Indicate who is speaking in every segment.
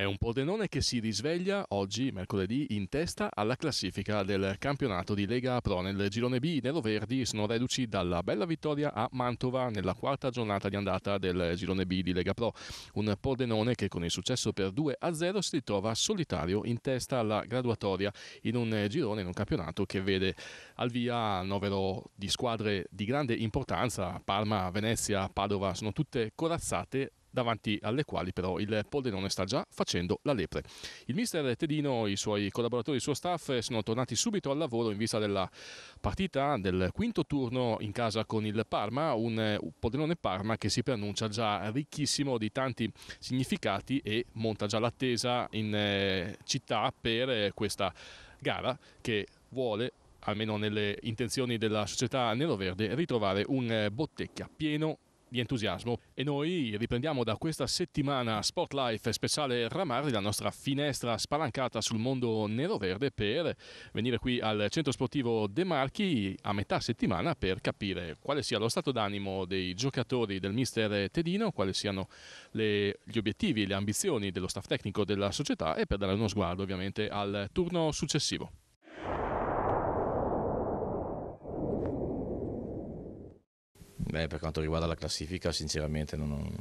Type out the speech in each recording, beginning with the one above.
Speaker 1: È un Pordenone che si risveglia oggi, mercoledì, in testa alla classifica del campionato di Lega Pro. Nel girone B i neroverdi sono reduci dalla bella vittoria a Mantova nella quarta giornata di andata del girone B di Lega Pro. Un Pordenone che con il successo per 2-0 si ritrova solitario in testa alla graduatoria in un girone, in un campionato che vede al via novero di squadre di grande importanza. Parma, Venezia, Padova sono tutte corazzate davanti alle quali però il Pordenone sta già facendo la lepre. Il mister Tedino, i suoi collaboratori il suo staff eh, sono tornati subito al lavoro in vista della partita del quinto turno in casa con il Parma, un eh, pordenone Parma che si preannuncia già ricchissimo di tanti significati e monta già l'attesa in eh, città per questa gara che vuole almeno nelle intenzioni della società nero-verde, ritrovare un Bottecchia pieno di entusiasmo. E noi riprendiamo da questa settimana Spotlife speciale Ramarri la nostra finestra spalancata sul mondo nero-verde per venire qui al centro sportivo De Marchi a metà settimana per capire quale sia lo stato d'animo dei giocatori del mister Tedino, quali siano le, gli obiettivi, e le ambizioni dello staff tecnico della società e per dare uno sguardo ovviamente al turno successivo.
Speaker 2: Beh, per quanto riguarda la classifica, sinceramente non,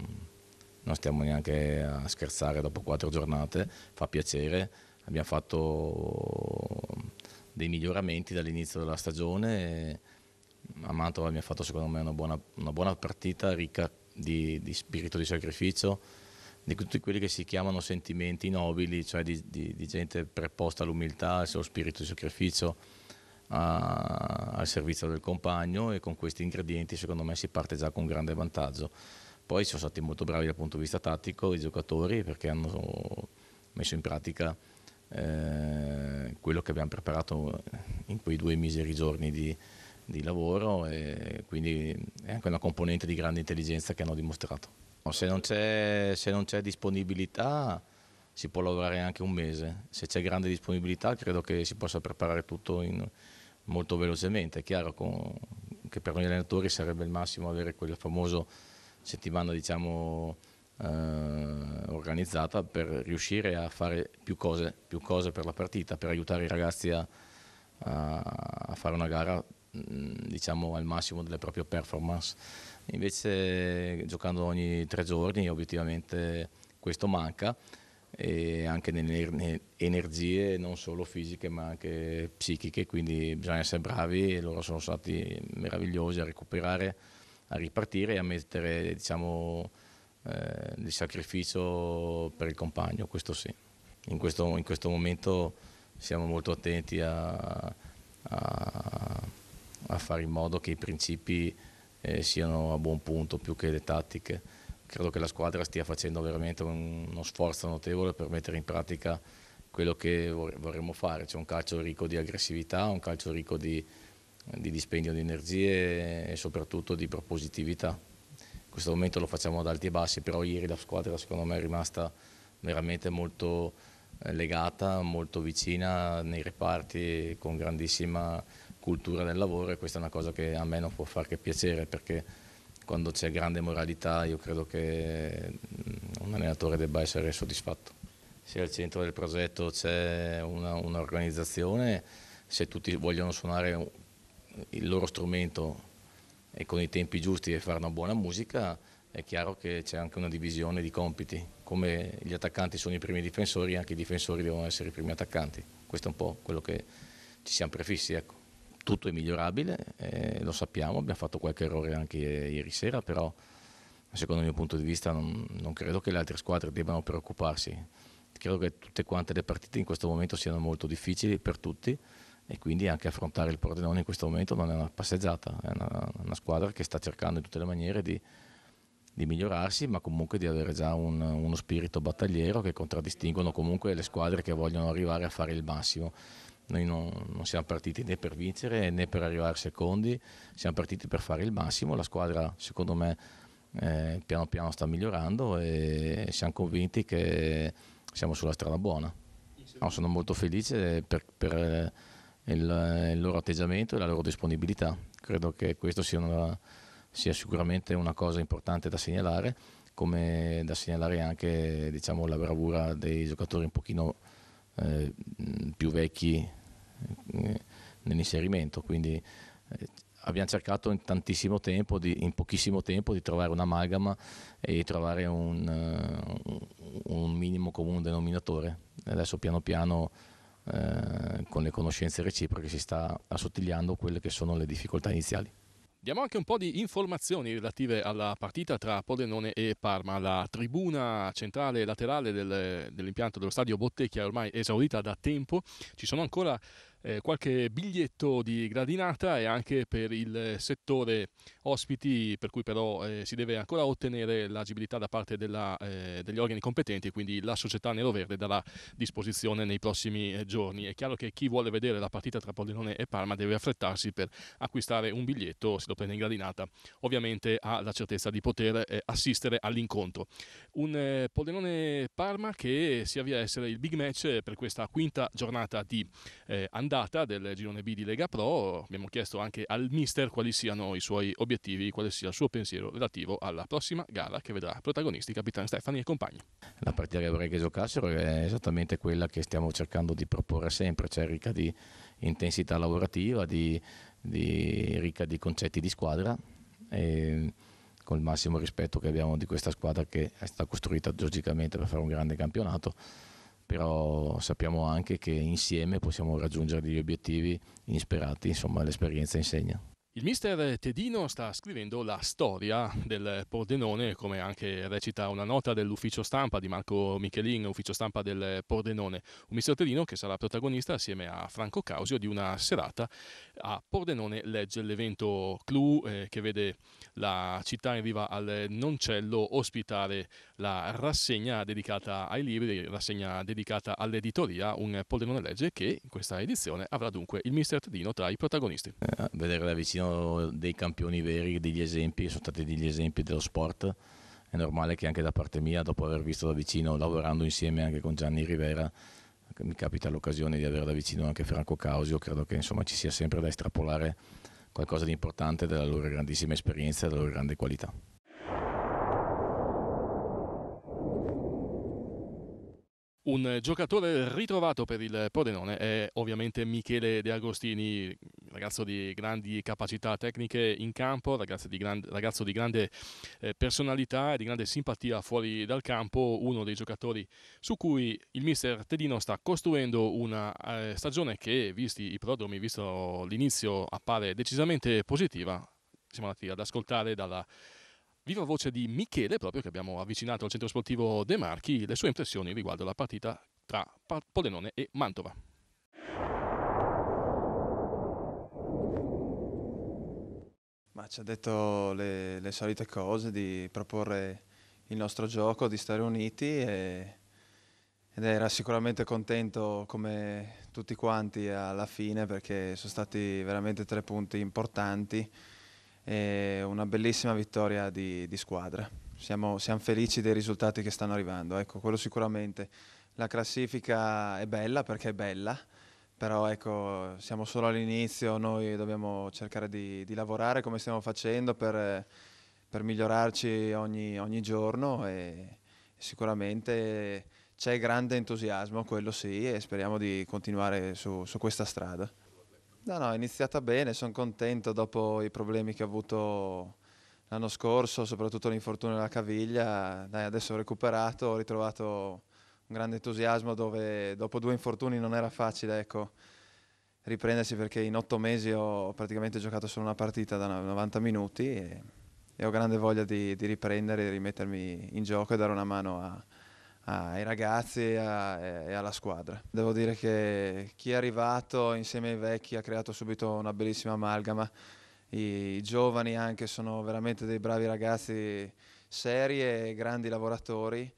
Speaker 2: non, stiamo neanche a scherzare dopo quattro giornate, fa piacere, abbiamo fatto dei miglioramenti dall'inizio della stagione, a Mantova abbiamo fatto secondo me una buona, una buona partita ricca di, di, spirito di sacrificio, di tutti quelli che si chiamano sentimenti nobili, cioè di, di, di gente preposta all'umiltà, al suo spirito di sacrificio a, al servizio del compagno e con questi ingredienti secondo me si parte già con grande vantaggio. Poi sono stati molto bravi dal punto di vista tattico i giocatori perché hanno messo in pratica eh, quello che abbiamo preparato in quei due miseri giorni di, di lavoro e quindi è anche una componente di grande intelligenza che hanno dimostrato. Se non, se non c'è, disponibilità si può lavorare anche un mese, se c'è grande disponibilità credo che si possa preparare tutto in, molto velocemente. È chiaro che per noi allenatori sarebbe il massimo avere quella famosa settimana diciamo, eh, organizzata per riuscire a fare più cose, più cose, per la partita, per aiutare i ragazzi a, a, a fare una gara mm, diciamo, al massimo delle proprie performance. Invece giocando ogni tre giorni obiettivamente questo manca e anche nelle energie non solo fisiche ma anche psichiche, quindi bisogna essere bravi e loro sono stati meravigliosi a recuperare, a ripartire e a mettere diciamo, eh, il sacrificio per il compagno, questo sì. In questo, in questo momento siamo molto attenti a, a, a, fare in modo che i principi eh, siano a buon punto più che le tattiche credo che la squadra stia facendo veramente un, uno sforzo notevole per mettere in pratica quello che vorremmo fare, cioè un calcio ricco di aggressività, un calcio ricco di, di dispendio di energie e soprattutto di propositività. In questo momento lo facciamo ad alti e bassi, però ieri la squadra secondo me è rimasta veramente molto eh, legata, molto vicina nei reparti, con grandissima cultura del lavoro e questa è una cosa che a me non può far che piacere perché quando c'è grande moralità io credo che mm, un allenatore debba essere soddisfatto. Se al centro del progetto c'è un'organizzazione, se tutti vogliono suonare il loro strumento e con i tempi giusti e fare una buona musica, è chiaro che c'è anche una divisione di compiti. Come gli attaccanti sono i primi difensori, anche i difensori devono essere i primi attaccanti. Questo è un po' quello che ci siamo prefissi. Ecco tutto è migliorabile, eh, lo sappiamo, abbiamo fatto qualche errore anche ieri sera, però secondo il mio punto di vista non, non credo che le altre squadre debbano preoccuparsi. Credo che tutte quante le partite in questo momento siano molto difficili per tutti e quindi anche affrontare il Pordenone in questo momento non è una passeggiata, è una, una squadra che sta cercando in tutte le maniere di, di migliorarsi, ma comunque di avere già un, uno spirito battagliero che contraddistinguono comunque le squadre che vogliono arrivare a fare il massimo. Noi non, non, siamo partiti né per vincere né per arrivare secondi, siamo partiti per fare il massimo, la squadra secondo me eh, piano piano sta migliorando e siamo convinti che siamo sulla strada buona. No, sono molto felice per, per eh, il, il, loro atteggiamento e la loro disponibilità, credo che questo sia, una, sia sicuramente una cosa importante da segnalare come da segnalare anche diciamo, la bravura dei giocatori un pochino eh, più vecchi nell'inserimento, quindi eh, abbiamo cercato in, tantissimo tempo di, in pochissimo tempo di trovare un'amalgama e trovare un, eh, un minimo comune denominatore. Adesso piano piano eh, con le conoscenze reciproche si sta assottigliando quelle che sono le difficoltà iniziali.
Speaker 1: Diamo anche un po' di informazioni relative alla partita tra Pordenone e Parma. La tribuna centrale e laterale del, dell'impianto dello stadio Bottecchia è ormai esaurita da tempo. Ci sono ancora eh, qualche biglietto di gradinata e anche per il settore ospiti, per cui però eh, si deve ancora ottenere l'agibilità da parte della, eh, degli organi competenti, quindi la società Nero-Verde darà disposizione nei prossimi eh, giorni. È chiaro che chi vuole vedere la partita tra Pordenone e Parma deve affrettarsi per acquistare un biglietto, se lo prende in gradinata ovviamente ha la certezza di poter eh, assistere all'incontro. Un eh, Pordenone-Parma che si avvia a essere il big match per questa quinta giornata di eh, andata andata del girone B di Lega Pro. Abbiamo chiesto anche al mister quali siano i suoi obiettivi, quale sia il suo pensiero relativo alla prossima gara che vedrà protagonisti Capitano Stefani e compagni.
Speaker 2: La partita che vorrei che giocassero è esattamente quella che stiamo cercando di proporre sempre, cioè ricca di intensità lavorativa, di, di, ricca di concetti di squadra. E con il massimo rispetto che abbiamo di questa squadra che è stata costruita logicamente per fare un grande campionato però sappiamo anche che insieme possiamo raggiungere degli obiettivi insperati, insomma l'esperienza insegna. Il
Speaker 1: mister Tedino sta scrivendo la storia del Pordenone, come anche recita una nota dell'ufficio stampa di Marco Michelin, ufficio stampa del Pordenone. Un mister Tedino che sarà protagonista assieme a Franco Causio di una serata a Pordenone Legge, l'evento clou eh, che vede la città in riva al Noncello ospitare la rassegna dedicata ai libri, rassegna dedicata all'editoria, un Pordenone Legge che in questa edizione avrà dunque il mister Tedino tra i protagonisti.
Speaker 2: Eh, vedere la vicino dei campioni veri, degli esempi, sono stati degli esempi dello sport. È normale che anche da parte mia, dopo aver visto da vicino, lavorando insieme anche con Gianni Rivera, mi capita l'occasione di avere da vicino anche Franco Causio, credo che insomma, ci sia sempre da estrapolare qualcosa di importante della loro grandissima esperienza e della loro grande qualità.
Speaker 1: Un giocatore ritrovato per il Pordenone è ovviamente Michele De Agostini, ragazzo di grandi capacità tecniche in campo, ragazzo di, gran, ragazzo di grande eh, personalità e di grande simpatia fuori dal campo, uno dei giocatori su cui il mister Tedino sta costruendo una eh, stagione che, visti i prodromi, visto l'inizio, appare decisamente positiva. Siamo andati ad ascoltare dalla Viva voce di Michele, proprio che abbiamo avvicinato al centro sportivo De Marchi, le sue impressioni riguardo alla partita tra Polenone e Mantova.
Speaker 3: Ma ci ha detto le, le, solite cose di proporre il nostro gioco, di stare uniti e, ed era sicuramente contento come tutti quanti alla fine perché sono stati veramente tre punti importanti e una bellissima vittoria di, di squadra. Siamo, siamo, felici dei risultati che stanno arrivando, ecco, quello sicuramente. La classifica è bella perché è bella, però ecco, siamo solo all'inizio, noi dobbiamo cercare di, di, lavorare come stiamo facendo per, per migliorarci ogni, ogni giorno e sicuramente c'è grande entusiasmo, quello sì, e speriamo di continuare su, su questa strada. No, no, è iniziata bene, sono contento dopo i problemi che ho avuto l'anno scorso, soprattutto l'infortunio della caviglia. Dai, adesso ho recuperato, ho ritrovato un grande entusiasmo dove dopo due infortuni non era facile, ecco, riprendersi perché in otto mesi ho praticamente giocato solo una partita da 90 minuti e, e ho grande voglia di, di riprendere, di rimettermi in gioco e dare una mano a, Ah, ai ragazzi e, alla squadra. Devo dire che chi è arrivato insieme ai vecchi ha creato subito una bellissima amalgama, i, giovani anche sono veramente dei bravi ragazzi seri e grandi lavoratori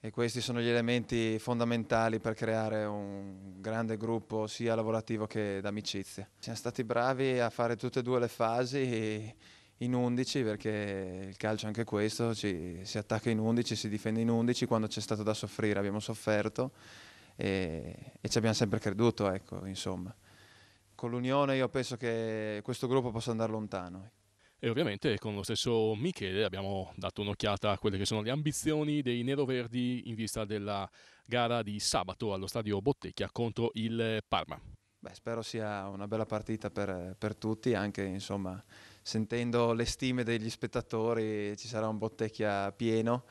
Speaker 3: e questi sono gli elementi fondamentali per creare un grande gruppo sia lavorativo che d'amicizia. Siamo stati bravi a fare tutte e due le fasi in 11 perché il calcio è anche questo, ci, si attacca in 11, si difende in 11 quando c'è stato da soffrire, abbiamo sofferto e, e ci abbiamo sempre creduto, ecco, insomma. Con l'Unione io penso che questo gruppo possa andare
Speaker 1: lontano. E ovviamente con lo stesso Michele abbiamo dato un'occhiata a quelle che sono le ambizioni dei neroverdi in vista della gara di sabato allo stadio Bottecchia contro il Parma.
Speaker 3: Beh, spero sia una bella partita per, per tutti, anche insomma sentendo le stime degli spettatori ci sarà un bottecchia pieno,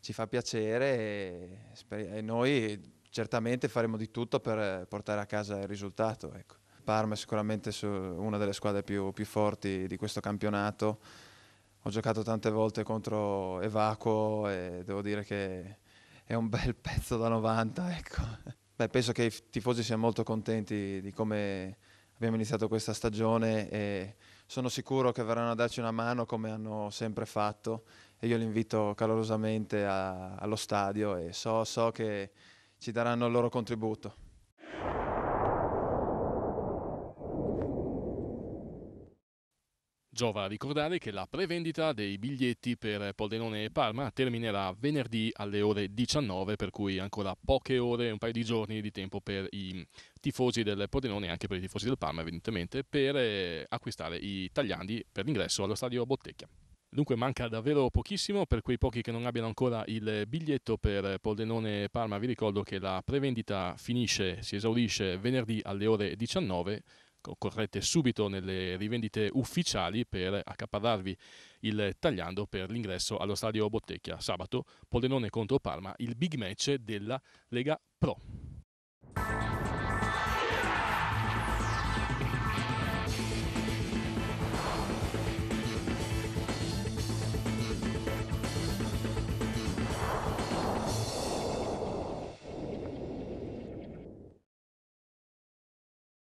Speaker 3: ci fa piacere e, e noi certamente faremo di tutto per portare a casa il risultato. Ecco. Parma è sicuramente una delle squadre più, più, forti di questo campionato. Ho giocato tante volte contro Evacuo e devo dire che è un bel pezzo da 90. Ecco. Beh, penso che i tifosi siano molto contenti di come abbiamo iniziato questa stagione e sono sicuro che verranno a darci una mano come hanno sempre fatto e io li invito calorosamente a, allo stadio e so, so che ci daranno il loro contributo.
Speaker 1: Giova a ricordare che la prevendita dei biglietti per Pordenone e Parma terminerà venerdì alle ore 19, per cui ancora poche ore, un paio di giorni di tempo per i tifosi del Pordenone e anche per i tifosi del Parma evidentemente per eh, acquistare i tagliandi per l'ingresso allo stadio Bottecchia. Dunque manca davvero pochissimo per quei pochi che non abbiano ancora il biglietto per Pordenone Parma. Vi ricordo che la prevendita finisce, si esaurisce venerdì alle ore 19 correte subito nelle rivendite ufficiali per accaparrarvi il tagliando per l'ingresso allo stadio Bottecchia. Sabato Pollenone contro Parma, il big match della Lega Pro.